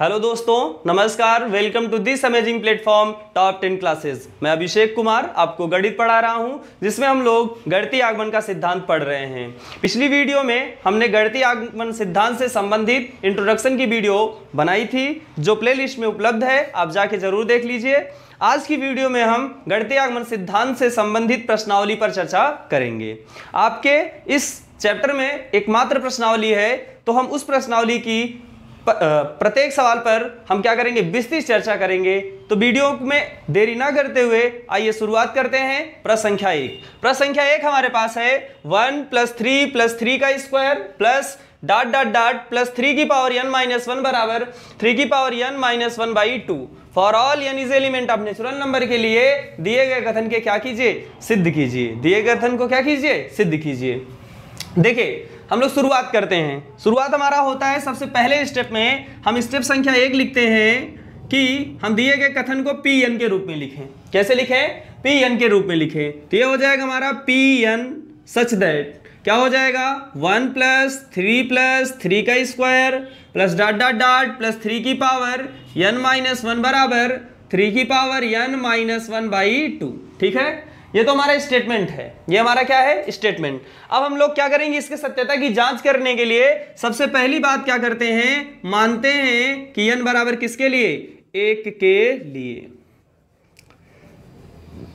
hello दोस्तों नमस्कार welcome to this amazing platform top ten classes मैं अभिषेक कुमार आपको गणित पढ़ा रहा हूं जिसमें हम लोग गणती आगमन का सिद्धांत पढ़ रहे हैं पिछली वीडियो में हमने गणती आगमन सिद्धांत से संबंधित इंट्रोडक्शन की वीडियो बनाई थी जो प्लेलिस्ट में उपलब्ध है आप जाके जरूर देख लीजिए आज की वीडियो में हम गणती आगमन सिद्धांत से संबंधित प्रश्नावली पर चर्चा करेंगे आपके इस चैप्टर में एकमात्र प्रश्नावली है तो हम उस प्रश्नावली की प्रत्येक सवाल पर हम क्या करेंगे विस्तृत चर्चा करेंगे तो वीडियो में देरी ना करते हुए आइए शुरुआत करते हैं प्रश्न संख्या एक प्रश्न संख्या एक हमारे पास है one plus three plus three का square plus dot dot dot plus three की पावर एन माइनस वन बराबर थ्री की power N minus one by two for all N is element of natural number के लिए दिए गए कथन के क्या कीजिए सिद्ध कीजिए दिए गए कथन को क्या कीजिए सिद्ध कीजिए देखिये हम लोग शुरुआत करते हैं शुरुआत हमारा होता है सबसे पहले स्टेप में हम स्टेप संख्या एक लिखते हैं कि हम दिए गए कथन को पी एन के रूप में लिखें कैसे लिखें पी एन के रूप में लिखें तो ये हो जाएगा हमारा पी एन सच दैट क्या हो जाएगा one plus three plus three का square plus dot dot dot plus three की पावर एन माइनस वन बराबर थ्री की power N minus one by two ठीक है ये तो हमारा स्टेटमेंट है ये हमारा क्या है स्टेटमेंट अब हम लोग क्या करेंगे इसके सत्यता की जांच करने के लिए सबसे पहली बात क्या करते हैं मानते हैं कि एन बराबर किसके लिए एक के लिए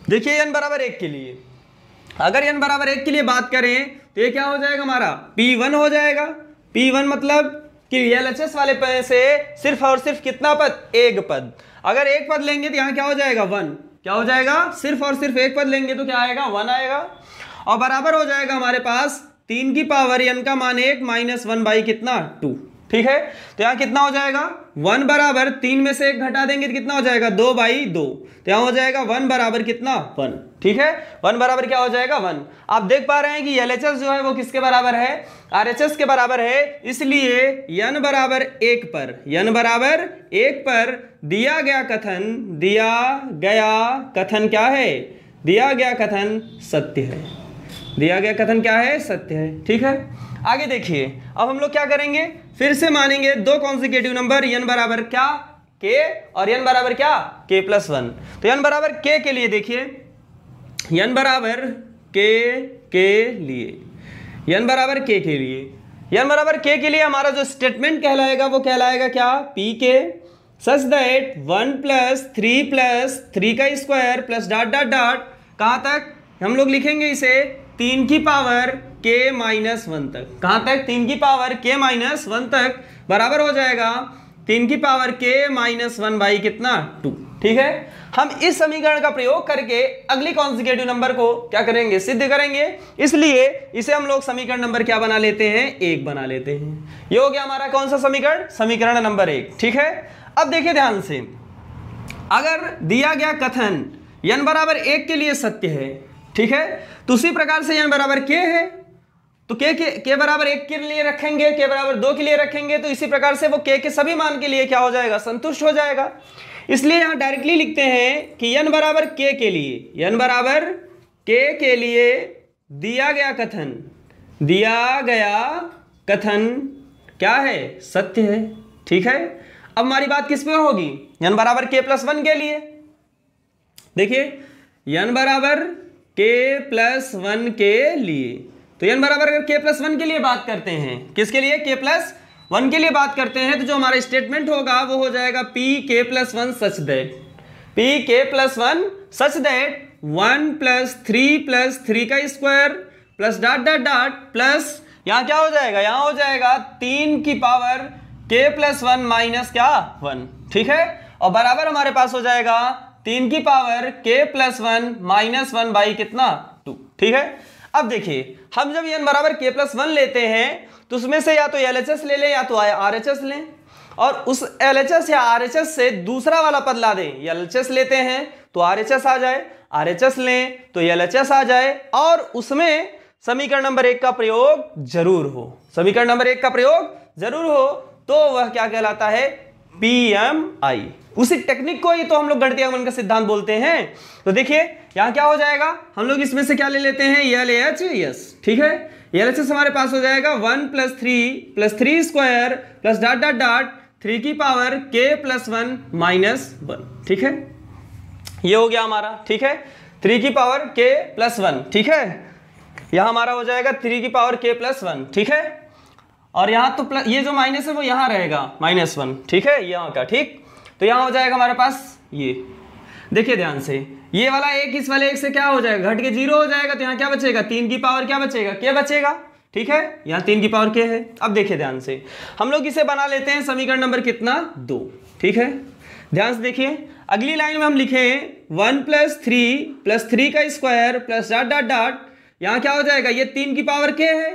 देखिए एन बराबर एक के लिए अगर एन बराबर एक के लिए बात करें तो ये क्या हो जाएगा हमारा पी वन हो जाएगा पी वन मतलब कि एस वाले पद से सिर्फ और सिर्फ कितना पद एक पद अगर एक पद लेंगे तो यहाँ क्या हो जाएगा वन क्या हो जाएगा सिर्फ और सिर्फ एक पद लेंगे तो क्या आएगा वन आएगा और बराबर हो जाएगा हमारे पास तीन की पावर एन का मान एक माइनस वन बाई कितना टू ठीक है तो यहाँ कितना हो जाएगा वन बराबर तीन में से एक घटा देंगे तो कितना हो जाएगा दो बाई दो तो यहाँ हो जाएगा वन बराबर कितना वन ठीक है वन बराबर क्या हो जाएगा वन आप देख पा रहे हैं कि एल जो है वो किसके बराबर है आर के बराबर है इसलिए यन बराबर एक पर यन बराबर एक पर दिया गया कथन दिया गया कथन क्या है दिया गया कथन सत्य है दिया गया कथन क्या है सत्य है ठीक है आगे देखिए अब हम लोग क्या करेंगे फिर से मानेंगे दो कॉन्सिक्यूटिव नंबर यन बराबर क्या के और यन बराबर क्या के प्लस वन तो यन बराबर के के लिए देखिए यन बराबर के के लिए यन बराबर के के लिए यन बराबर के के लिए हमारा जो स्टेटमेंट कहलाएगा वो कहलाएगा क्या पी के such that one plus three plus three का square plus dot dot dot कहाँ तक हम लोग लिखेंगे इसे तीन की पावर के माइनस वन तक कहां तक तीन की पावर के माइनस वन तक बराबर हो जाएगा तीन की power K minus one by कितना टू ठीक है हम इस समीकरण का प्रयोग करके अगली कॉन्सिक्यूटिव नंबर को क्या करेंगे सिद्ध करेंगे इसलिए इसे हम लोग समीकरण नंबर क्या बना लेते हैं एक बना लेते हैं ये हो गया हमारा कौन सा समीकरण समीकरण नंबर एक ठीक है अब देखिए ध्यान से अगर दिया गया कथन यन बराबर एक के लिए सत्य है ठीक है तो उसी प्रकार से यहां बराबर के है तो के के के बराबर एक के लिए रखेंगे के बराबर दो के लिए रखेंगे तो इसी प्रकार से वो के के सभी मान के लिए क्या हो जाएगा संतुष्ट हो जाएगा इसलिए यहां डायरेक्टली लिखते हैं कि यन बराबर के के लिए यन बराबर के के लिए दिया गया कथन दिया गया कथन क्या है सत्य है ठीक है अब हमारी बात किस पे होगी यन बराबर के प्लस वन के लिए देखिए यन बराबर के प्लस वन के लिए तो एन बराबर अगर के प्लस वन के लिए बात करते हैं किसके लिए के प्लस वन के लिए बात करते हैं तो जो हमारा स्टेटमेंट होगा वो हो जाएगा पी के plus one such that P के plus one such that one plus three plus three का square plus dot dot dot plus यहां क्या हो जाएगा यहां हो जाएगा तीन की power K plus one minus क्या वन ठीक है और बराबर हमारे पास हो जाएगा तीन की power K plus one minus one by कितना टू ठीक है अब देखिए हम जब एन बराबर के प्लस वन लेते हैं तो उसमें से या तो एल ले लें या तो आर एच एस लें और उस एल एच एस या आर एच एस से दूसरा वाला पद ला दें एल एच एस लेते हैं तो आर एच एस आ जाए आर एच एस लें तो एल एच एस आ जाए और उसमें समीकरण नंबर एक का प्रयोग जरूर हो समीकरण नंबर एक का प्रयोग जरूर हो तो वह क्या कहलाता है पी एम आई उसी टेक्निक को ही तो हम लोग गणित आगमन का सिद्धांत बोलते हैं तो देखिए यहां क्या हो जाएगा हम लोग इसमें से क्या ले लेते हैं एल एच यस ठीक है एल एच एस हमारे पास हो जाएगा one plus three plus three square plus dot dot dot three की power K plus one minus one ठीक है ये हो गया हमारा ठीक है थ्री की पावर के प्लस वन ठीक है यह हमारा हो जाएगा थ्री की पावर के प्लस वन ठीक है और यहाँ तो प्लस ये जो माइनस है वो यहाँ रहेगा माइनस वन ठीक है यहाँ का ठीक तो यहाँ हो जाएगा हमारे पास ये देखिए ध्यान से ये वाला एक इस वाले एक से क्या हो जाएगा घट के जीरो हो जाएगा तो यहाँ क्या बचेगा तीन की पावर क्या बचेगा क्या बचेगा ठीक है यहाँ तीन की पावर के है अब देखिए ध्यान से हम लोग इसे बना लेते हैं समीकरण नंबर कितना दो ठीक है ध्यान से देखिए अगली लाइन में हम लिखे one plus three plus three का square plus dot dot dot यहाँ क्या हो जाएगा ये तीन की पावर के है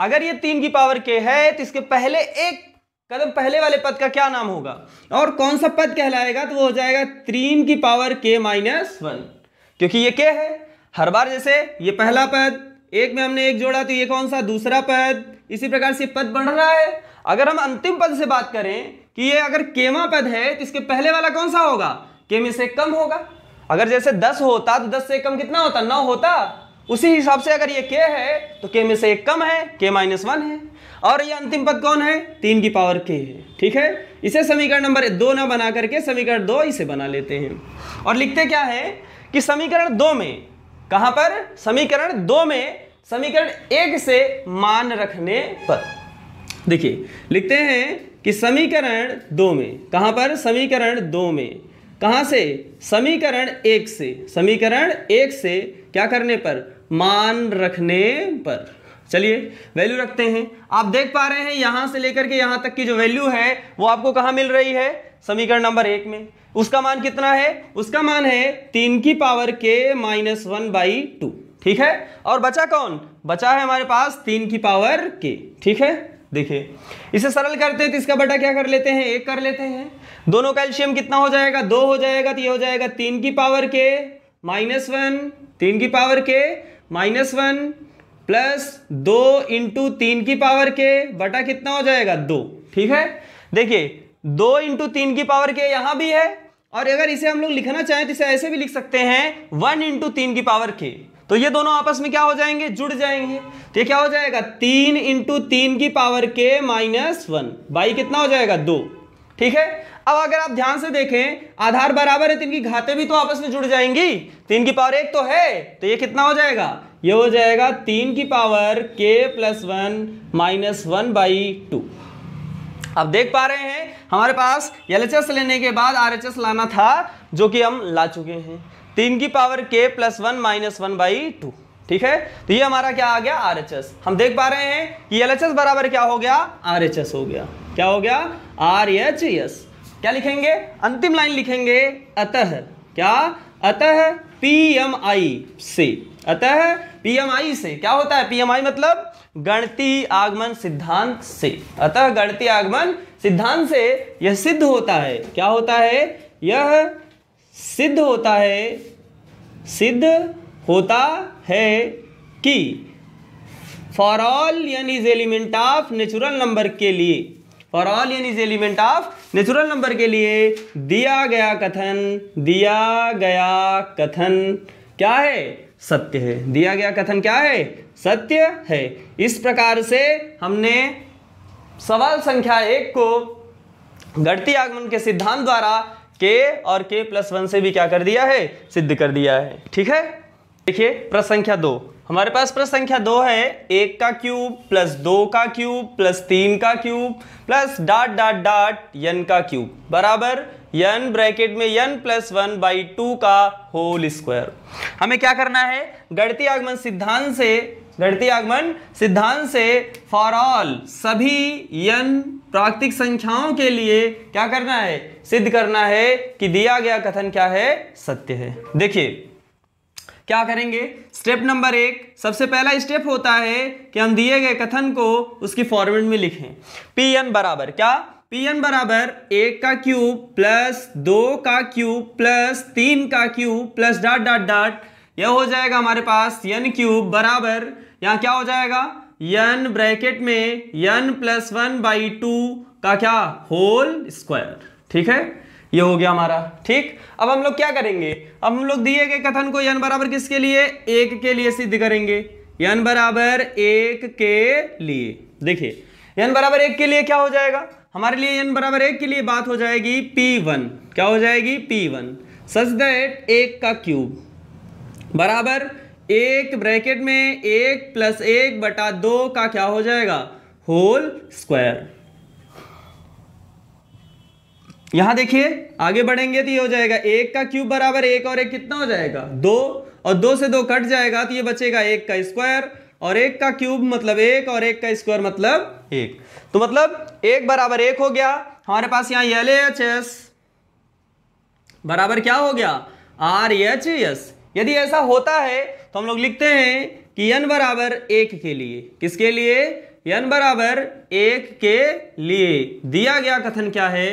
अगर ये तीन की पावर के है तो इसके पहले एक कदम पहले वाले पद का क्या नाम होगा और कौन सा पद कहलाएगा तो वो हो जाएगा तीन की पावर के माइनस वन क्योंकि ये के है हर बार जैसे ये पहला पद एक में हमने एक जोड़ा तो ये कौन सा दूसरा पद इसी प्रकार से पद बढ़ रहा है अगर हम अंतिम पद से बात करें कि ये अगर केमा पद है तो इसके पहले वाला कौन सा होगा के में से कम होगा अगर जैसे दस होता तो दस से कम कितना होता नौ होता उसी हिसाब से अगर ये के है तो के में से एक कम है के माइनस वन है और ये अंतिम पद कौन है तीन की पावर के है ठीक है इसे समीकरण नंबर दो ना बना करके समीकरण दो इसे बना लेते हैं और लिखते क्या है कि समीकरण दो में कहां पर समीकरण दो में समीकरण एक से मान रखने पर देखिए लिखते हैं कि समीकरण दो में कहां पर समीकरण दो में कहां से समीकरण एक से समीकरण एक से क्या करने पर मान रखने पर चलिए वैल्यू रखते हैं आप देख पा रहे हैं यहां से लेकर के यहां तक की जो वैल्यू है वो आपको कहां मिल रही है समीकरण नंबर एक में उसका मान कितना है उसका मान है तीन की power K minus one by two ठीक है और बचा कौन बचा है हमारे पास तीन की पावर के ठीक है देखिए इसे सरल करते हैं तो इसका बटा क्या कर लेते हैं एक कर लेते हैं दोनों कैल्शियम कितना हो जाएगा दो हो जाएगा तो ये हो जाएगा तीन की पावर के माइनस वन तीन की power K minus one plus दो इंटू तीन की पावर के बटा कितना हो जाएगा दो ठीक है देखिए दो इंटू तीन की पावर के यहां भी है और अगर इसे हम लोग लिखना चाहें तो इसे ऐसे भी लिख सकते हैं वन इंटू तीन की पावर के तो ये दोनों आपस में क्या हो जाएंगे जुड़ जाएंगे तो ये क्या हो जाएगा तीन इंटू तीन की power K minus one by कितना हो जाएगा दो ठीक है अब अगर आप ध्यान से देखें आधार बराबर है तीन की घाते भी तो आपस में जुड़ जाएंगी तीन की पावर एक तो है तो ये कितना हो जाएगा ये हो जाएगा तीन की power K plus one minus one by two अब देख पा रहे हैं हमारे पास एल लेने के बाद आर लाना था जो कि हम ला चुके हैं तीन की power K plus one minus one by two ठीक है तो ये हमारा क्या आ गया आर हम देख पा रहे हैं कि एल बराबर क्या हो गया आर हो गया क्या हो गया आर एच एस क्या लिखेंगे अंतिम लाइन लिखेंगे अतः क्या अतः आई से अतः आई से क्या होता है पीएमआई मतलब गणती आगमन सिद्धांत से अतः गणती आगमन सिद्धांत से यह सिद्ध होता है क्या होता है यह सिद्ध होता है सिद्ध होता है कि फॉर ऑल यानी is element of natural number के लिए फॉर ऑल यानी is element of natural number के लिए दिया गया कथन दिया गया कथन क्या है सत्य है दिया गया कथन क्या है सत्य है इस प्रकार से हमने सवाल संख्या एक को गणती आगमन के सिद्धांत द्वारा के और के प्लस वन से भी क्या कर दिया है सिद्ध कर दिया है ठीक है देखिए प्रश्न संख्या दो हमारे पास प्रश्न संख्या दो है एक का क्यूब प्लस दो का क्यूब प्लस तीन का cube plus dot dot dot N का क्यूब बराबर यन ब्रैकेट में यन प्लस वन बाई टू का होल स्क्वायर हमें क्या करना है गणतीय आगमन सिद्धांत से गणतीय आगमन सिद्धांत से फॉर ऑल सभी यन प्राकृतिक संख्याओं के लिए क्या करना है सिद्ध करना है कि दिया गया कथन क्या है सत्य है देखिए क्या करेंगे स्टेप नंबर एक सबसे पहला स्टेप होता है कि हम दिए गए कथन को उसकी फॉर्मेट में लिखें पी एन बराबर क्या पी एन बराबर एक का क्यूब प्लस दो का क्यूब प्लस तीन का cube plus dot dot dot यह हो जाएगा हमारे पास एन क्यूब बराबर यहाँ क्या हो जाएगा यन ब्रैकेट में N plus one by two का क्या होल स्क्वायर ठीक है ये हो गया हमारा ठीक अब हम लोग क्या करेंगे अब हम लोग दिए गए कथन को यन बराबर किसके लिए एक के लिए सिद्ध करेंगे यन बराबर एक के लिए देखिए यन बराबर एक के लिए क्या हो जाएगा हमारे लिए यन बराबर एक के लिए बात हो जाएगी पी वन क्या हो जाएगी पी वन सच दैट एक का क्यूब बराबर एक ब्रैकेट में एक प्लस एक बटा दो का क्या हो जाएगा होल स्क्वायर यहां देखिए आगे बढ़ेंगे तो ये हो जाएगा एक का क्यूब बराबर एक और एक कितना हो जाएगा दो और दो से दो कट जाएगा तो ये बचेगा एक का स्क्वायर और एक का क्यूब मतलब एक और एक का स्क्वायर मतलब एक तो मतलब एक बराबर एक हो गया हमारे पास यहां एल एच एस बराबर क्या हो गया आर एच एस यदि ऐसा होता है तो हम लोग लिखते हैं कि एन बराबर एक के लिए किसके लिए एन बराबर एक के लिए दिया गया कथन क्या है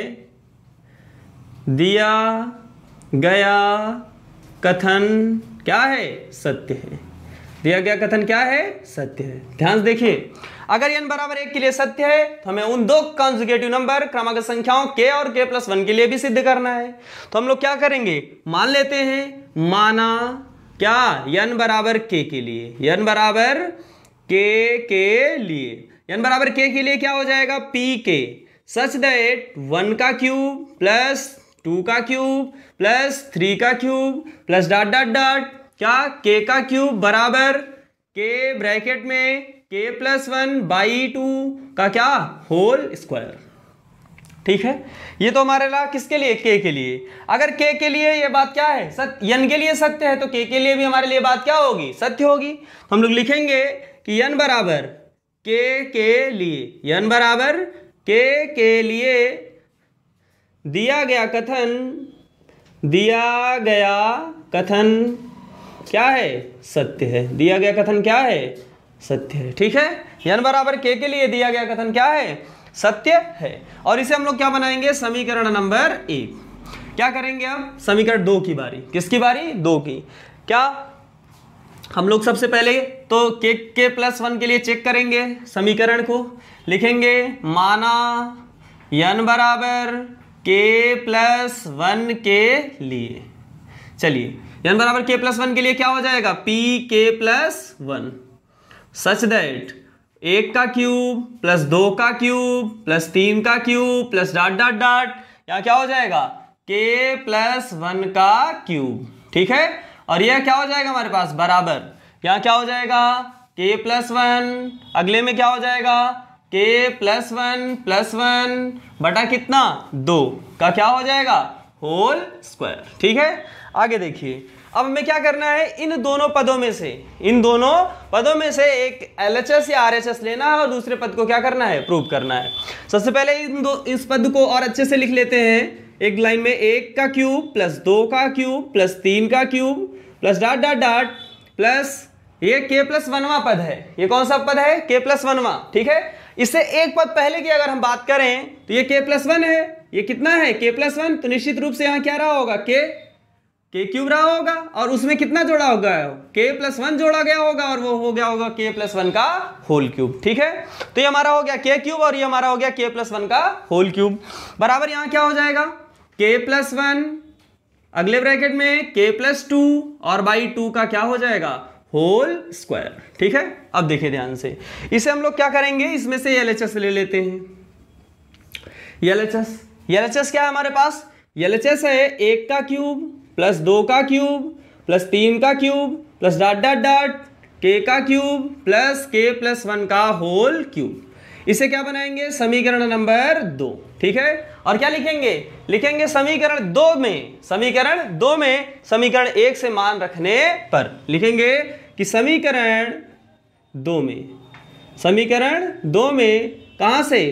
दिया गया कथन क्या है सत्य है दिया गया कथन क्या है सत्य है ध्यान से देखिए अगर एन बराबर एक के लिए सत्य है तो हमें उन दो कॉन्जुगेटिव नंबर क्रमांक संख्याओं के और के प्लस वन के लिए भी सिद्ध करना है तो हम लोग क्या करेंगे मान लेते हैं माना क्या यन बराबर के के लिए यन बराबर के के लिए एन बराबर के के लिए क्या हो जाएगा पी के सच दैट वन का क्यूब प्लस टू का क्यूब प्लस थ्री का cube plus dot dot dot क्या के का क्यूब बराबर के ब्रैकेट में k plus one by two का क्या होल स्क्वायर ठीक है ये तो हमारे ला किसके लिए के के लिए अगर के के लिए ये बात क्या है सत्य यन के लिए सत्य है तो के के लिए भी हमारे लिए बात क्या होगी सत्य होगी तो हम लोग लिखेंगे कि यन बराबर के के लिए यन बराबर के के लिए दिया गया कथन दिया गया कथन क्या है सत्य है दिया गया कथन क्या है सत्य है ठीक है यन बराबर के के लिए दिया गया कथन क्या है सत्य है और इसे हम लोग क्या बनाएंगे समीकरण नंबर एक क्या करेंगे अब समीकरण दो की बारी किसकी बारी दो की क्या हम लोग सबसे पहले तो के के प्लस वन के लिए चेक करेंगे समीकरण को लिखेंगे माना यन बराबर के प्लस वन के लिए चलिए यन बराबर के प्लस वन के लिए क्या हो जाएगा पी के प्लस वन सच दैट एक का क्यूब प्लस दो का क्यूब प्लस तीन का cube plus dot dot dot यहां क्या हो जाएगा के प्लस वन का क्यूब ठीक है और यह क्या हो जाएगा हमारे पास बराबर यहां क्या हो जाएगा के प्लस वन अगले में क्या हो जाएगा k plus one plus one बटा कितना दो का क्या हो जाएगा होल स्क्वायर ठीक है आगे देखिए अब हमें क्या करना है इन दोनों पदों में से इन दोनों पदों में से एक एल या आर लेना है और दूसरे पद को क्या करना है प्रूव करना है सबसे पहले इन दो इस पद को और अच्छे से लिख लेते हैं एक लाइन में एक का क्यूब प्लस दो का क्यूब प्लस तीन का cube plus dot dot dot plus ये के प्लस वनवा पद है ये कौन सा पद है के प्लस वनवा ठीक है इससे एक पद पहले की अगर हम बात करें तो ये के प्लस वन है ये कितना है के प्लस वन तो निश्चित रूप से यहाँ क्या रहा होगा के के क्यूब रहा होगा और उसमें कितना जोड़ा होगा के प्लस वन जोड़ा गया होगा और वो हो गया होगा के प्लस वन का होल क्यूब ठीक है तो ये हमारा हो गया के क्यूब और ये हमारा हो गया के प्लस वन का होल क्यूब बराबर यहाँ क्या हो जाएगा के प्लस वन अगले ब्रैकेट में के प्लस टू और बाई टू का क्या हो जाएगा होल स्क्वायर ठीक है अब देखिए ध्यान से इसे हम लोग क्या करेंगे इसमें से एलएचएस ले लेते हैं एलएचएस एलएचएस क्या है हमारे पास एलएचएस है एक का क्यूब प्लस दो का क्यूब प्लस तीन का cube plus dot dot dot k का cube plus k plus one का होल क्यूब इसे क्या बनाएंगे समीकरण नंबर दो ठीक है और क्या लिखेंगे लिखेंगे समीकरण दो में समीकरण दो में समीकरण एक से मान रखने पर लिखेंगे कि समीकरण दो में समीकरण दो में कहाँ से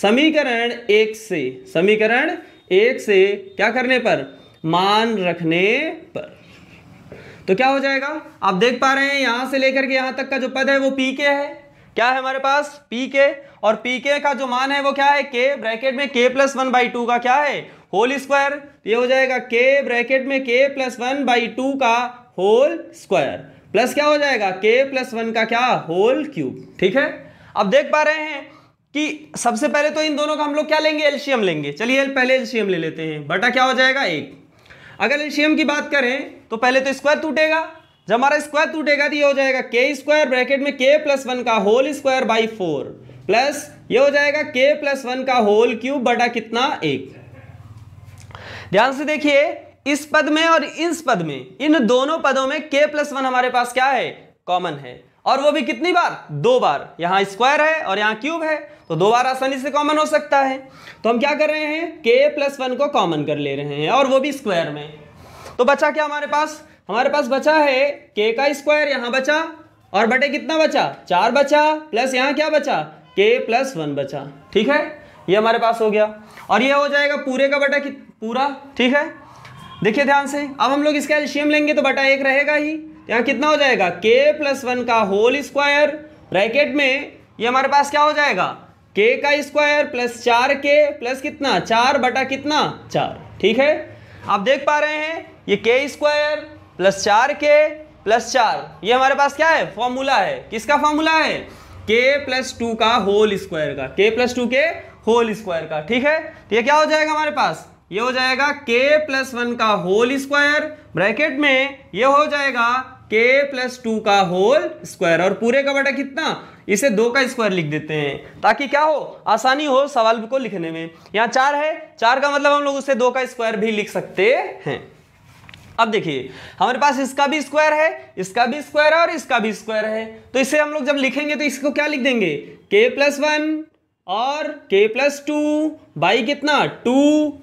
समीकरण एक से समीकरण एक से क्या करने पर मान रखने पर तो क्या हो जाएगा आप देख पा रहे हैं यहां से लेकर के यहां तक का जो पद है वो पी के है क्या है हमारे पास पी के और पी के का जो मान है वो क्या है के ब्रैकेट में k plus one by two का क्या है होल तो स्क्वायर ये हो जाएगा के ब्रैकेट में k plus one by two का होल स्क्वायर प्लस क्या हो जाएगा के प्लस वन का क्या होल क्यूब ठीक है अब देख पा रहे हैं कि सबसे पहले तो इन दोनों का हम लोग क्या लेंगे एल्शियम लेंगे चलिए पहले एल्शियम ले लेते हैं बटा क्या हो जाएगा एक अगर एल्शियम की बात करें तो पहले तो स्क्वायर टूटेगा जब हमारा स्क्वायर टूटेगा तो ये हो जाएगा के स्क्वायर ब्रैकेट में के प्लस वन का whole square by four plus ये हो जाएगा के प्लस वन का होल क्यूब बटा कितना एक ध्यान से देखिए इस पद में और इस पद में इन दोनों पदों में के प्लस वन हमारे पास क्या है कॉमन है और वो भी कितनी बार दो बार यहां स्क्वायर है और यहां क्यूब है तो दो बार आसानी से कॉमन हो सकता है तो हम क्या कर रहे हैं के प्लस वन को कॉमन कर ले रहे हैं और वो भी स्क्वायर में तो बचा क्या हमारे पास हमारे पास बचा है के का स्क्वायर यहां बचा और बटे कितना बचा चार बचा प्लस यहां क्या बचा के प्लस वन बचा ठीक है ये हमारे पास हो गया और ये हो जाएगा पूरे का बटा पूरा ठीक है देखिए ध्यान से अब हम लोग इसका एल्शियम लेंगे तो बटा एक रहेगा ही यहाँ कितना हो जाएगा के प्लस वन का होल स्क्वायर ब्रैकेट में ये हमारे पास क्या हो जाएगा के का स्क्वायर प्लस चार के प्लस कितना चार बटा कितना चार ठीक है आप देख पा रहे हैं ये के स्क्वायर प्लस चार के प्लस चार ये हमारे पास क्या है फॉर्मूला है किसका फॉर्मूला है के प्लस टू का होल स्क्वायर का के प्लस टू के होल स्क्वायर का ठीक है तो ये क्या हो जाएगा हमारे पास ये हो जाएगा k प्लस वन का होल स्क्वायर ब्रैकेट में ये हो जाएगा k प्लस टू का होल स्क्वायर और पूरे का बटा कितना इसे दो का स्क्वायर लिख देते हैं ताकि क्या हो आसानी हो सवाल को लिखने में यहाँ चार है चार का मतलब हम लोग उसे दो का स्क्वायर भी लिख सकते हैं अब देखिए हमारे पास इसका भी स्क्वायर है इसका भी स्क्वायर है और इसका भी स्क्वायर है तो इसे हम लोग जब लिखेंगे तो इसको क्या लिख देंगे के प्लस वन और k प्लस टू बाई कितना टू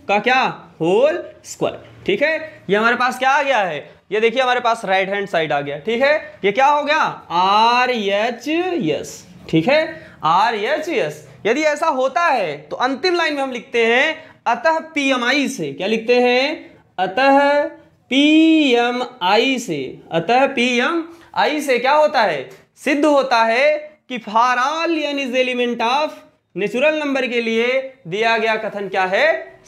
का क्या होल स्क्वायर ठीक है ये हमारे पास क्या आ गया है ये देखिए हमारे पास राइट हैंड साइड आ गया ठीक है ये क्या हो गया आर एच एस ठीक है आर एच एस यदि ऐसा होता है तो अंतिम लाइन में हम लिखते हैं अतः पीएमआई से क्या लिखते हैं अतः पीएमआई से अतः पीएमआई से क्या होता है सिद्ध होता है कि for all is element of natural number के लिए दिया गया कथन क्या है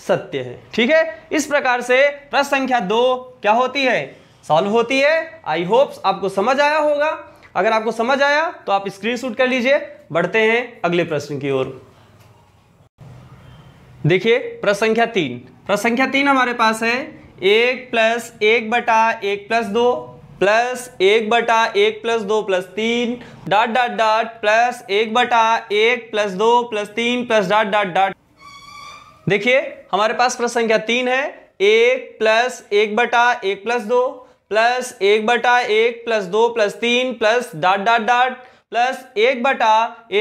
सत्य है ठीक है इस प्रकार से प्रश्न संख्या दो क्या होती है सॉल्व होती है आई होप्स आपको समझ आया होगा अगर आपको समझ आया तो आप स्क्रीनशॉट कर लीजिए बढ़ते हैं अगले प्रश्न की ओर देखिए प्रश्न संख्या तीन प्रश्न संख्या तीन हमारे पास है एक प्लस एक बटा एक प्लस दो प्लस एक बटा एक प्लस दो प्लस तीन डॉट डॉट डॉट प्लस एक बटा एक प्लस दो प्लस तीन प्लस डॉट डॉट डॉट देखिए हमारे पास प्रश्न संख्या तीन है एक प्लस एक बटा एक प्लस दो प्लस एक बटा एक प्लस दो प्लस तीन plus dot dot dot plus एक बटा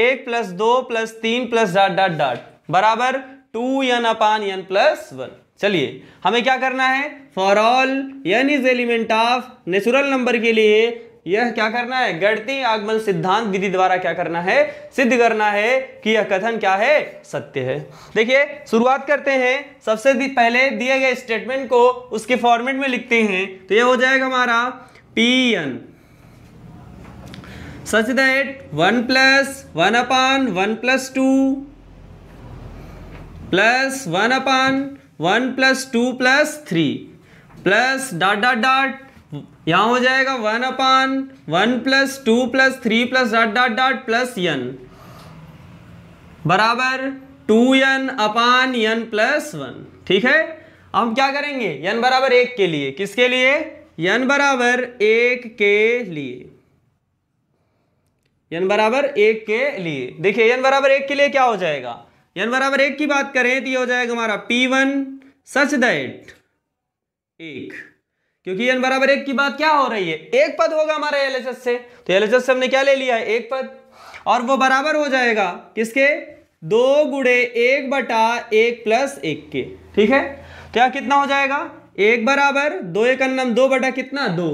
एक प्लस दो प्लस तीन प्लस डॉट डॉट डॉट बराबर two n upon n plus one चलिए हमें क्या करना है for all n is element of natural number के लिए यह क्या करना है गणती आगमन सिद्धांत विधि द्वारा क्या करना है सिद्ध करना है कि यह कथन क्या है सत्य है देखिए शुरुआत करते हैं सबसे पहले दिए गए स्टेटमेंट को उसके फॉर्मेट में लिखते हैं तो यह हो जाएगा हमारा P n such that one plus one upon one plus two plus one upon one plus two plus three plus dot dot dot यहाँ हो जाएगा one upon one plus two plus three plus dot dot dot plus n बराबर two n upon n plus one ठीक है हम क्या करेंगे N बराबर एक के लिए किसके लिए एन बराबर एक के लिए एन बराबर एक के लिए देखिए एन बराबर एक के लिए क्या हो जाएगा एन बराबर एक की बात करें तो ये हो जाएगा हमारा P1 वन सच दैट एक क्योंकि एन बराबर एक की बात क्या हो रही है एक पद होगा हमारा एल से तो एल से हमने क्या ले लिया है एक पद और वो बराबर हो जाएगा किसके दो गुड़े एक बटा एक प्लस एक के ठीक है तो यहाँ कितना हो जाएगा एक बराबर दो एक अन्नम दो बटा कितना दो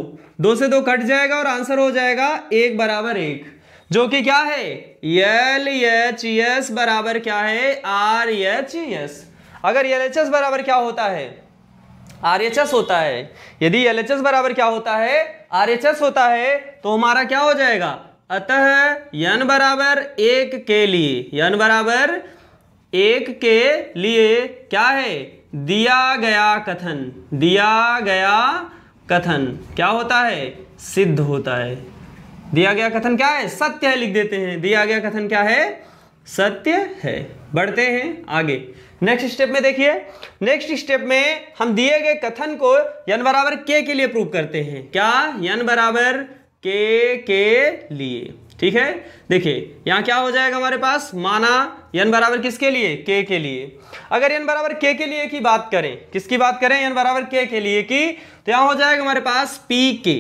दो से दो कट जाएगा और आंसर हो जाएगा एक बराबर एक जो कि क्या है एल एच एस बराबर क्या है आर एच एस अगर एल एच एस बराबर क्या होता है आर एच एस होता है यदि एल एच एस बराबर क्या होता है आर एच एस होता है तो हमारा क्या हो जाएगा अतः यन बराबर एक के लिए यन बराबर एक के लिए क्या है दिया गया कथन दिया गया कथन क्या होता है सिद्ध होता है दिया गया कथन क्या है सत्य है लिख देते हैं दिया गया कथन क्या है सत्य है बढ़ते हैं आगे नेक्स्ट स्टेप में देखिए नेक्स्ट स्टेप में हम दिए गए कथन को यन बराबर के के लिए प्रूव करते हैं क्या यन बराबर के के लिए ठीक है देखिए यहाँ क्या हो जाएगा हमारे पास माना यन बराबर किसके लिए के के लिए अगर यन बराबर के के लिए की बात करें किसकी बात करें यन बराबर के के लिए की तो यहाँ हो जाएगा हमारे पास पी के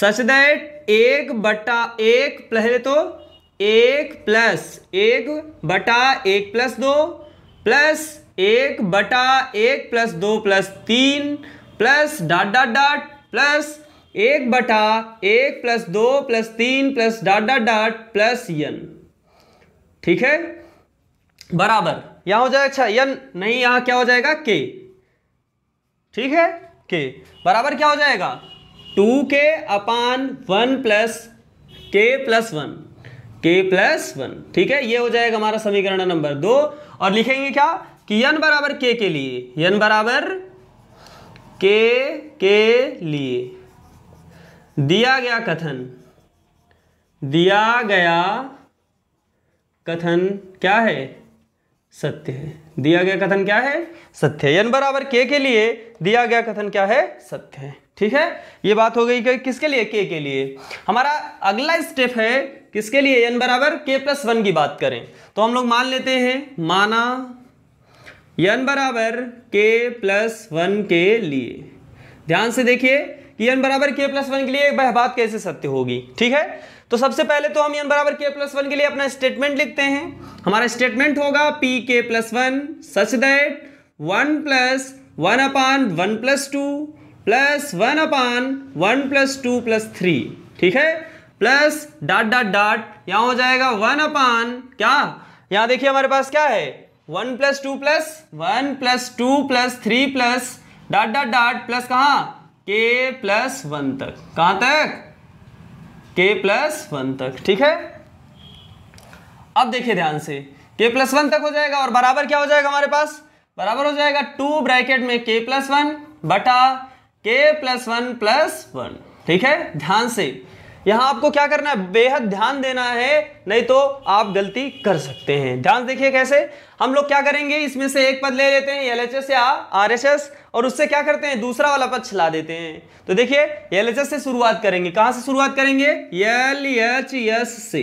सच दैट एक बटा एक पहले तो एक प्लस एक बटा एक प्लस दो प्लस एक बटा एक प्लस दो प्लस तीन plus dot dot dot plus एक बटा एक प्लस दो प्लस तीन plus dot dot dot plus n ठीक है बराबर यहाँ हो जाएगा अच्छा यन नहीं यहाँ क्या हो जाएगा के ठीक है के बराबर क्या हो जाएगा two k upon one plus k plus one k plus one ठीक है ये हो जाएगा हमारा समीकरण नंबर दो और लिखेंगे क्या कि यन बराबर के के लिए यन बराबर के के लिए दिया गया कथन दिया गया कथन क्या है सत्य है दिया गया कथन क्या है सत्य है यन बराबर के के लिए दिया गया कथन क्या है सत्य है ठीक है ये बात हो गई कि किसके लिए के के लिए हमारा अगला स्टेप है किसके लिए एन बराबर के प्लस वन की बात करें तो हम लोग मान लेते हैं माना एन बराबर के प्लस वन के लिए ध्यान से देखिए कि एन बराबर के प्लस वन के लिए वह बात कैसे सत्य होगी ठीक है तो सबसे पहले तो हम एन बराबर के प्लस वन के लिए अपना स्टेटमेंट लिखते हैं हमारा स्टेटमेंट होगा पी के plus one such that one plus one upon one plus two plus one upon one plus two plus three ठीक है प्लस डॉट डॉट डॉट यहां हो जाएगा वन अपान क्या यहां देखिए हमारे पास क्या है one plus two plus one plus two plus three plus dot dot dot plus कहां के प्लस वन तक कहां तक के प्लस वन तक ठीक है अब देखिए ध्यान से के प्लस वन तक हो जाएगा और बराबर क्या हो जाएगा हमारे पास बराबर हो जाएगा टू ब्रैकेट में के प्लस वन बटा के प्लस वन प्लस वन ठीक है ध्यान से यहां आपको क्या करना है बेहद ध्यान देना है नहीं तो आप गलती कर सकते हैं ध्यान देखिए कैसे हम लोग क्या करेंगे इसमें से एक पद ले लेते हैं एलएचएस या आरएचएस और उससे क्या करते हैं दूसरा वाला पद छिला देते हैं तो देखिए एलएचएस से शुरुआत करेंगे कहां से शुरुआत करेंगे एल एच एस से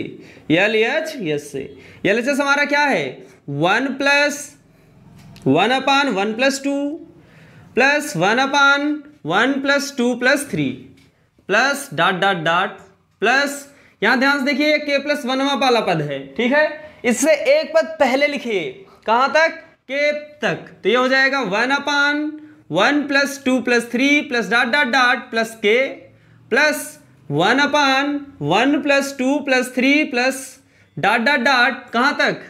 एल एच एस से एल हमारा क्या है one plus one upon one plus two plus one upon one plus two plus three plus dot dot dot plus यहां ध्यान से देखिए के प्लस वनवा वाला पद है ठीक है इससे एक पद पहले लिखिए कहां तक के तक तो ये हो जाएगा one upon one plus two plus three plus dot dot dot plus k plus one upon one plus two plus three plus dot dot dot कहां तक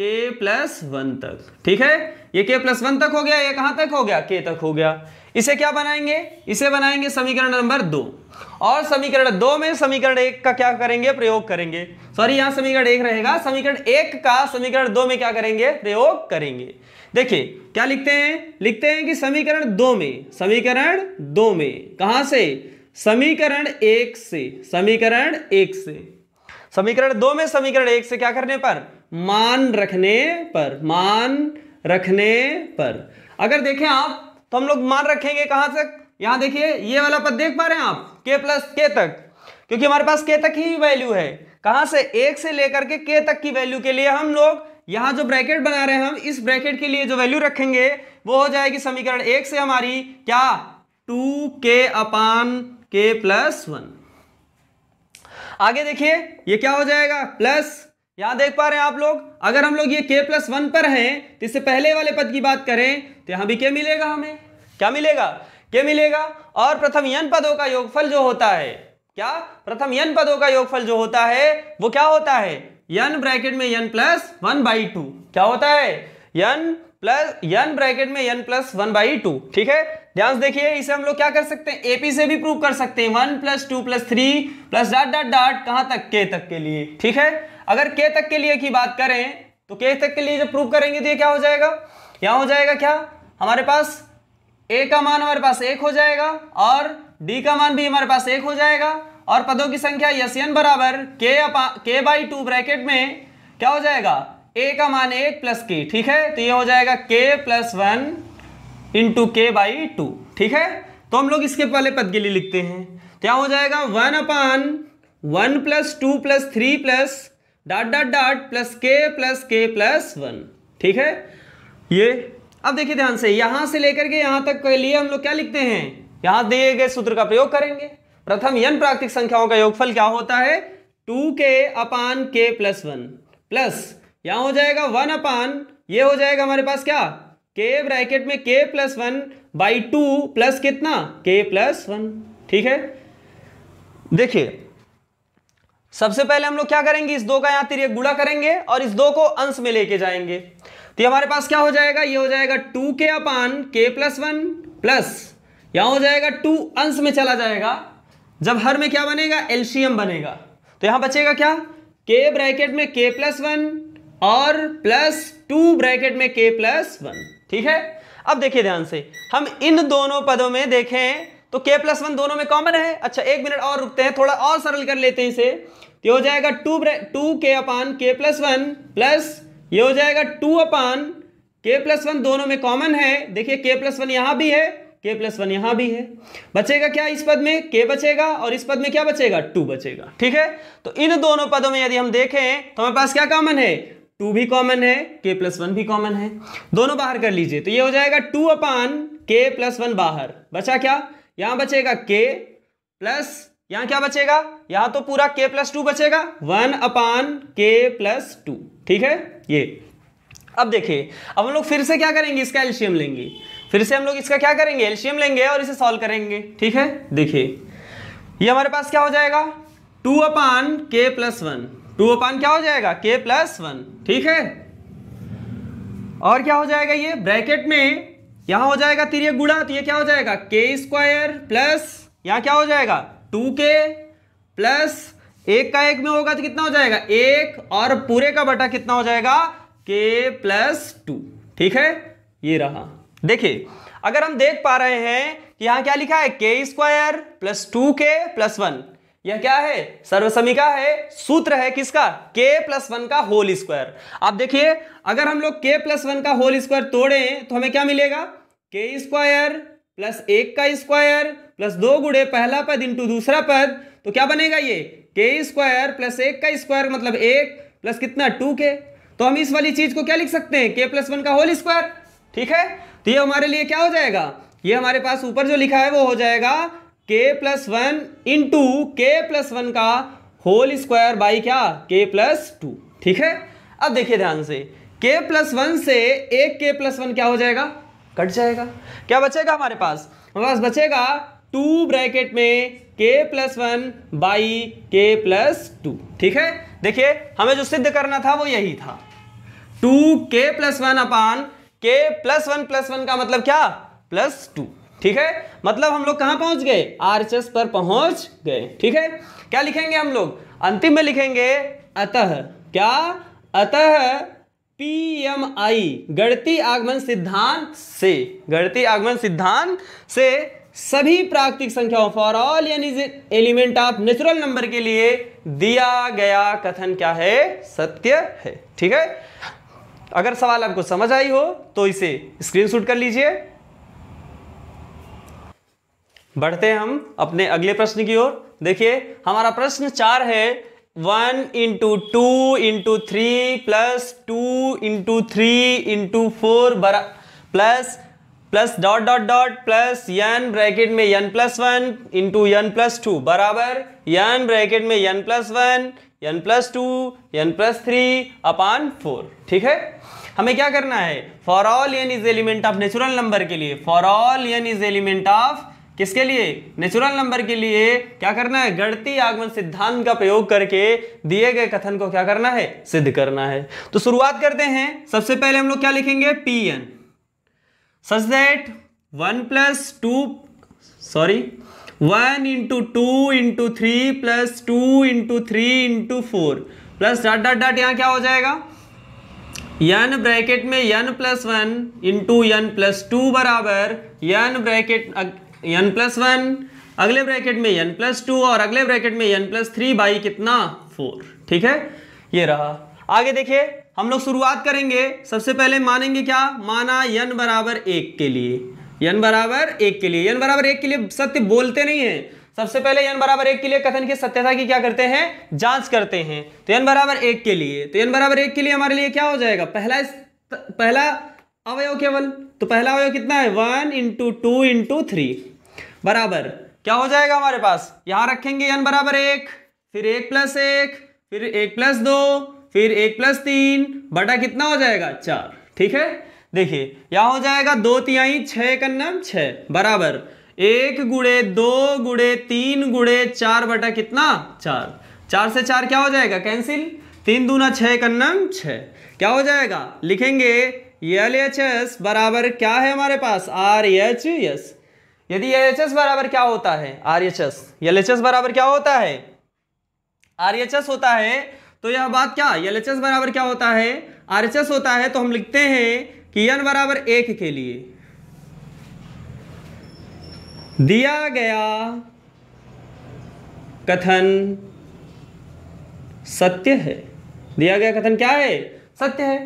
के प्लस वन तक ठीक है ये के प्लस वन तक हो गया ये कहां तक हो गया के तक हो गया इसे क्या बनाएंगे इसे बनाएंगे समीकरण नंबर दो और समीकरण दो में समीकरण एक का क्या करेंगे प्रयोग करेंगे सॉरी यहां समीकरण एक रहेगा समीकरण एक का समीकरण दो में क्या करेंगे प्रयोग करेंगे देखिए क्या लिखते हैं लिखते हैं कि समीकरण दो में समीकरण दो में कहा से समीकरण एक से समीकरण एक से समीकरण दो में समीकरण एक से क्या करने पर मान रखने पर मान रखने पर अगर देखें आप तो हम लोग मान रखेंगे कहां तक यहां देखिए ये वाला पद देख पा रहे हैं आप के प्लस के तक क्योंकि हमारे पास के तक ही वैल्यू है कहां से एक से लेकर के के तक की वैल्यू के लिए हम लोग यहां जो ब्रैकेट बना रहे हैं हम इस ब्रैकेट के लिए जो वैल्यू रखेंगे वो हो जाएगी समीकरण एक से हमारी क्या to k upon k plus one आगे देखिए ये क्या हो जाएगा प्लस यहां देख पा रहे हैं आप लोग अगर हम लोग ये के प्लस वन पर हैं तो इससे पहले वाले पद की बात करें तो यहां भी के मिलेगा हमें क्या मिलेगा क्या मिलेगा और प्रथम यन पदों का योगफल जो होता है क्या प्रथम यन पदों का योगफल जो होता है वो क्या होता है यन ब्रैकेट में यन प्लस वन बाई टू क्या होता है यन प्लस यन ब्रैकेट में यन प्लस वन बाई टू ठीक है ध्यान से देखिए इसे हम लोग क्या कर सकते हैं एपी से भी प्रूव कर सकते हैं one plus two plus three plus dot dot dot कहां तक के तक के लिए ठीक है अगर के तक के लिए की बात करें तो के तक के लिए जब प्रूव करेंगे तो ये क्या हो जाएगा यहां हो जाएगा क्या हमारे पास ए का मान हमारे पास एक हो जाएगा और डी का मान भी हमारे पास एक हो जाएगा और पदों की संख्या यस एन बराबर के अपा के बाई टू ब्रैकेट में क्या हो जाएगा ए का मान एक प्लस के ठीक है तो ये हो जाएगा k plus one into k by two ठीक है तो हम लोग इसके पहले पद के लिए लिखते हैं क्या हो जाएगा one upon one plus two plus three plus dot dot dot plus k plus k plus one ठीक है ये अब देखिए ध्यान से यहां से लेकर के यहां तक के लिए हम लोग क्या लिखते हैं यहां दिए गए सूत्र का प्रयोग करेंगे प्रथम यन प्राकृतिक संख्याओं का योगफल क्या होता है to k upon k plus one plus यहां हो जाएगा वन अपान ये हो जाएगा हमारे पास क्या के ब्रैकेट में k plus one by two plus कितना के प्लस वन ठीक है देखिए सबसे पहले हम लोग क्या करेंगे इस दो का यहां तिर गुड़ा करेंगे और इस दो को अंश में लेके जाएंगे तो ये हमारे पास क्या हो जाएगा ये हो जाएगा टू के अपान के प्लस वन प्लस यहां हो जाएगा टू अंश में चला जाएगा जब हर में क्या बनेगा एल्शियम बनेगा तो यहां बचेगा क्या के ब्रैकेट में के प्लस वन और प्लस टू ब्रैकेट में के प्लस वन ठीक है अब देखिए ध्यान से हम इन दोनों पदों में देखें तो के प्लस वन दोनों में कॉमन है अच्छा एक मिनट और रुकते हैं थोड़ा और सरल कर लेते हैं इसे तो हो जाएगा to to k upon k plus one plus ये हो जाएगा two upon k plus one दोनों में कॉमन है देखिए के प्लस वन यहां भी है के प्लस वन यहां भी है बचेगा क्या इस पद में के बचेगा और इस पद में क्या बचेगा टू बचेगा ठीक है तो इन दोनों पदों में यदि हम देखें तो हमारे पास क्या कॉमन है टू भी कॉमन है के प्लस वन भी कॉमन है दोनों बाहर कर लीजिए तो ये हो जाएगा two upon k plus one बाहर बचा क्या यहां बचेगा के प्लस यहां क्या बचेगा यहां तो पूरा के प्लस टू बचेगा one upon k plus two ठीक है ये अब देखिए अब हम लोग फिर से क्या करेंगे इसका एल्शियम लेंगे फिर से हम लोग इसका क्या करेंगे एल्शियम लेंगे और इसे सॉल्व करेंगे ठीक है देखिए ये हमारे पास क्या हो जाएगा two upon k plus one two upon क्या हो जाएगा के प्लस वन ठीक है और क्या हो जाएगा ये ब्रैकेट में यहां हो जाएगा तिर गुड़ा तो ये क्या हो जाएगा के स्क्वायर प्लस यहां क्या हो जाएगा टू के प्लस एक का एक में होगा तो कितना हो जाएगा एक और पूरे का बटा कितना हो जाएगा के प्लस टू ठीक है ये रहा देखिए अगर हम देख पा रहे हैं कि यहां क्या लिखा है k square plus two k plus one यह क्या है सर्वसमिका है सूत्र है किसका k प्लस वन का होल स्क्वायर आप देखिए अगर हम लोग k प्लस वन का होल स्क्वायर तोड़े तो हमें क्या मिलेगा के स्क्वायर प्लस एक का स्क्वायर प्लस दो गुड़े पहला पद इंटू दूसरा पद तो क्या बनेगा ये के स्क्वायर प्लस एक का स्क्वायर मतलब एक प्लस कितना टू के तो हम इस वाली चीज को क्या लिख सकते हैं के प्लस वन का होल स्क्वायर ठीक है तो ये हमारे लिए क्या हो जाएगा ये हमारे पास ऊपर जो लिखा है वो हो जाएगा k plus one into k plus one का होल स्क्वायर बाई क्या के प्लस टू ठीक है अब देखिए ध्यान से के प्लस वन से एक के प्लस वन क्या हो जाएगा कट जाएगा क्या बचेगा हमारे पास हमारे पास बचेगा टू ब्रैकेट में k plus one by k plus two ठीक है देखिए हमें जो सिद्ध करना था वो यही था to k plus one upon k plus one plus one का मतलब क्या प्लस टू ठीक है मतलब हम लोग कहां पहुंच गए आरएचएस पर पहुंच गए ठीक है क्या लिखेंगे हम लोग अंतिम में लिखेंगे अतः क्या अतः पीएमआई गणती आगमन सिद्धांत से गणती आगमन सिद्धांत से सभी प्राकृतिक संख्याओं फॉर ऑल यानी एलिमेंट ऑफ नेचुरल नंबर के लिए दिया गया कथन क्या है सत्य है ठीक है अगर सवाल आपको समझ आई हो तो इसे स्क्रीनशॉट कर लीजिए बढ़ते हैं हम अपने अगले प्रश्न की ओर देखिए हमारा प्रश्न चार है one into two into three plus two into three into four बरा plus plus dot dot dot plus n bracket में N plus one into n plus two बराबर एन ब्रैकेट में N plus one n plus two n plus three upon four ठीक है हमें क्या करना है for all N is element of natural number के लिए for all N is element of किसके लिए नेचुरल नंबर के लिए क्या करना है गणती आगमन सिद्धांत का प्रयोग करके दिए गए कथन को क्या करना है सिद्ध करना है तो शुरुआत करते हैं सबसे पहले हम लोग क्या लिखेंगे P n such that 1 plus 2 sorry 1 into 2 into 3 plus 2 into 3 into 4 plus dot dot dot यहाँ क्या हो जाएगा यन ब्रैकेट में यन plus one into n plus two बराबर यन ब्रैकेट यन प्लस वन अगले ब्रैकेट में यन प्लस टू और अगले ब्रैकेट में यन प्लस थ्री बाई कितना फोर ठीक है ये रहा आगे देखिए हम लोग शुरुआत करेंगे सबसे पहले मानेंगे क्या माना यन बराबर एक के लिए यन बराबर एक के लिए यन बराबर एक के लिए सत्य बोलते नहीं है सबसे पहले यन बराबर एक के लिए कथन की सत्यता की क्या करते हैं जांच करते हैं तो यन बराबर एक के लिए तो यन बराबर एक के लिए हमारे लिए क्या हो जाएगा पहला पहला अवयव केवल तो पहला अवयव कितना है one into two into three बराबर क्या हो जाएगा हमारे पास यहां रखेंगे यन बराबर एक फिर एक प्लस एक फिर एक प्लस दो फिर एक प्लस तीन बटा कितना हो जाएगा चार ठीक है देखिए यहाँ हो जाएगा दो तिहाई छः का छः बराबर एक गुड़े दो गुड़े तीन गुड़े चार बटा कितना चार चार से चार क्या हो जाएगा कैंसिल तीन दूना छः कन्नम छः क्या हो जाएगा लिखेंगे एल एच एस बराबर क्या है हमारे पास आर एच एस यदि एल एच एस बराबर क्या होता है R H S L H S बराबर क्या होता है आर एच एस होता है तो यह बात क्या एल एच बराबर क्या होता है आर एच एस होता है तो हम लिखते हैं कि एन बराबर एक के लिए दिया गया कथन सत्य है दिया गया कथन क्या है सत्य है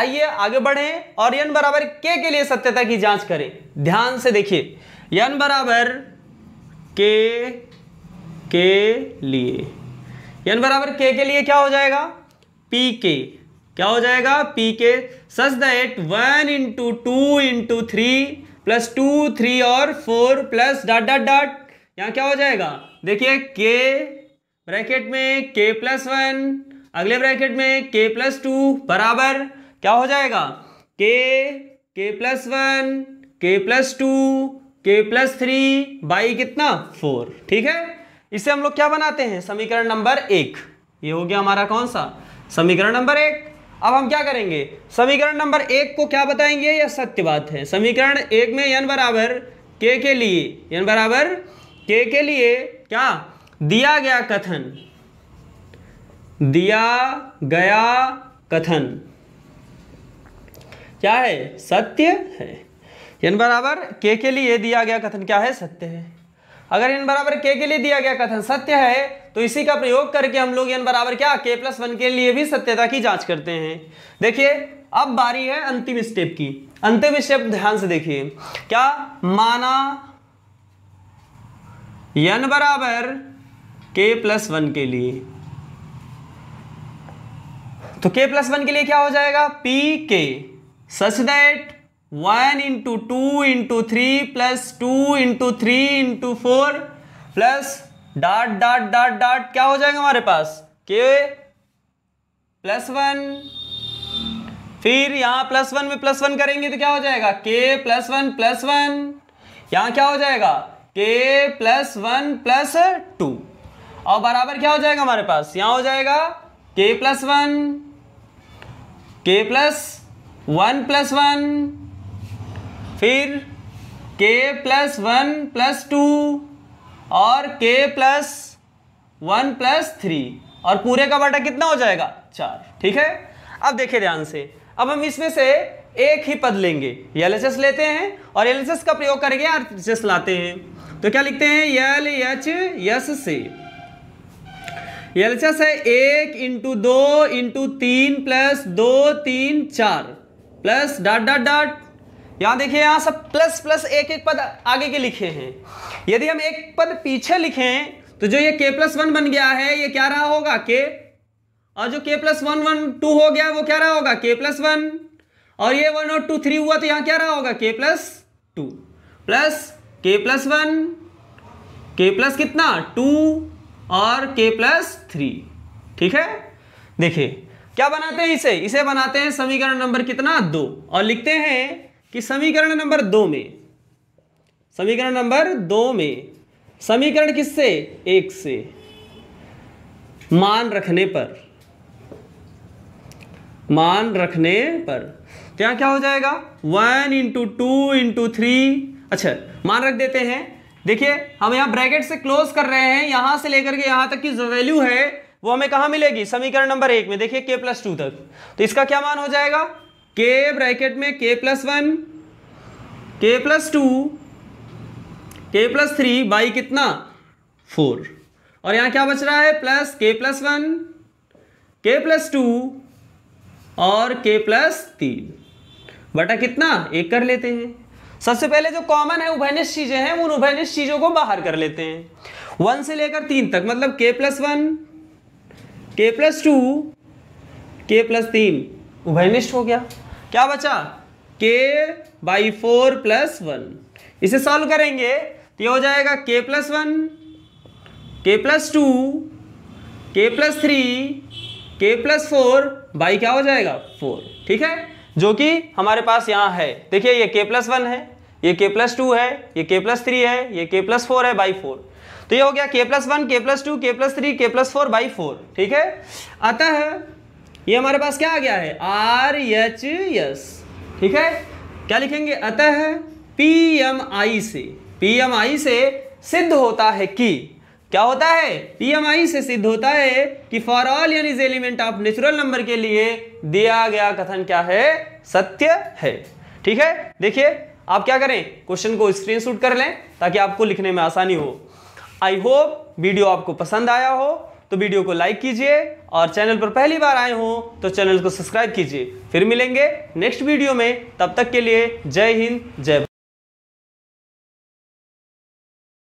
आइए आगे बढ़े और यन बराबर के के लिए सत्यता की जांच करें ध्यान से देखिए यन बराबर के के लिए एन बराबर के के लिए क्या हो जाएगा पी के क्या हो जाएगा पी के such that one into two into three plus two three और four plus dot dot dot यहाँ क्या हो जाएगा देखिए के ब्रैकेट में के प्लस वन अगले ब्रैकेट में के प्लस टू बराबर क्या हो जाएगा k k plus one k plus two k plus three by कितना फोर ठीक है इसे हम लोग क्या बनाते हैं समीकरण नंबर एक ये हो गया हमारा कौन सा समीकरण नंबर एक अब हम क्या करेंगे समीकरण नंबर एक को क्या बताएंगे यह सत्य बात है समीकरण एक में यन बराबर के के लिए यन बराबर के के लिए क्या दिया गया कथन दिया गया कथन क्या है सत्य है यन बराबर के के लिए दिया गया कथन क्या है सत्य है अगर एन बराबर के के लिए दिया गया कथन सत्य है तो इसी का प्रयोग करके हम लोग एन बराबर क्या के प्लस वन के लिए भी सत्यता की जांच करते हैं देखिए अब बारी है अंतिम स्टेप की अंतिम स्टेप ध्यान से देखिए क्या माना एन बराबर के प्लस वन के लिए तो के प्लस वन के लिए क्या हो जाएगा पी के such that one into two into three plus two into three into four plus dot dot dot dot क्या हो जाएगा हमारे पास के प्लस वन फिर यहाँ प्लस वन में प्लस वन करेंगे तो क्या हो जाएगा k plus one plus one यहाँ क्या हो जाएगा k plus one plus two और बराबर क्या हो जाएगा हमारे पास यहाँ हो जाएगा k plus one k plus one plus one फिर k plus one plus two और k plus one plus three और पूरे का बाटा कितना हो जाएगा चार ठीक है अब देखिए ध्यान से अब हम इसमें से एक ही पद लेंगे एल लेते हैं और एल का प्रयोग करेंगे आर लाते हैं तो क्या लिखते हैं एल एच एस से एल है एक इंटू दो इंटू तीन प्लस दो तीन चार प्लस डॉट डॉट डॉट यहां देखिए यहां सब प्लस प्लस एक एक पद आगे के लिखे हैं यदि हम एक पद पीछे लिखें तो जो ये के प्लस वन बन गया है ये क्या रहा होगा के और जो के प्लस वन वन टू हो गया वो क्या रहा होगा के प्लस वन और ये वन और टू थ्री हुआ तो यहां क्या रहा होगा k plus two plus k plus one k plus कितना टू और के प्लस थ्री ठीक है देखिए क्या बनाते हैं इसे इसे बनाते हैं समीकरण नंबर कितना दो और लिखते हैं कि समीकरण नंबर दो में समीकरण नंबर दो में समीकरण किससे एक से मान रखने पर मान रखने पर तो यहां क्या हो जाएगा one into two into three अच्छा मान रख देते हैं देखिए हम यहां ब्रैकेट से क्लोज कर रहे हैं यहां से लेकर के यहां तक की जो वैल्यू है वो हमें कहां मिलेगी समीकरण नंबर एक में देखिए के प्लस टू तक तो इसका क्या मान हो जाएगा के ब्रैकेट में k plus one k plus two k plus three by कितना फोर और यहां क्या बच रहा है plus k plus one k plus two और के प्लस तीन बटा कितना एक कर लेते हैं सबसे पहले जो कॉमन है उभयनिष्ठ चीज़ें हैं उन उभयनिष्ठ चीज़ों को बाहर कर लेते हैं वन से लेकर तीन तक मतलब k plus one k plus two k plus तीन उभयनिष्ठ हो गया क्या बचा k by four plus one इसे सॉल्व करेंगे तो ये हो जाएगा k plus one k plus two k plus three k plus four by क्या हो जाएगा फोर ठीक है जो कि हमारे पास यहाँ है देखिए ये के प्लस वन है ये के प्लस टू है ये के प्लस थ्री है ये के प्लस फोर है बाई फोर तो ये हो गया k plus one k plus two k plus three k plus four by four ठीक है अतः ये हमारे पास क्या आ गया है आर एच एस ठीक है क्या लिखेंगे अतः पी एम आई से पी एम आई से सिद्ध होता है कि क्या होता है पी एम आई से सिद्ध होता है कि for all is element of natural number के लिए दिया गया कथन क्या है सत्य है ठीक है देखिए आप क्या करें क्वेश्चन को शूट कर लें ताकि आपको लिखने में आसानी हो आई होप वीडियो आपको पसंद आया हो तो वीडियो को लाइक कीजिए और चैनल पर पहली बार आए हों तो चैनल को सब्सक्राइब कीजिए फिर मिलेंगे नेक्स्ट वीडियो में तब तक के लिए जय हिंद जय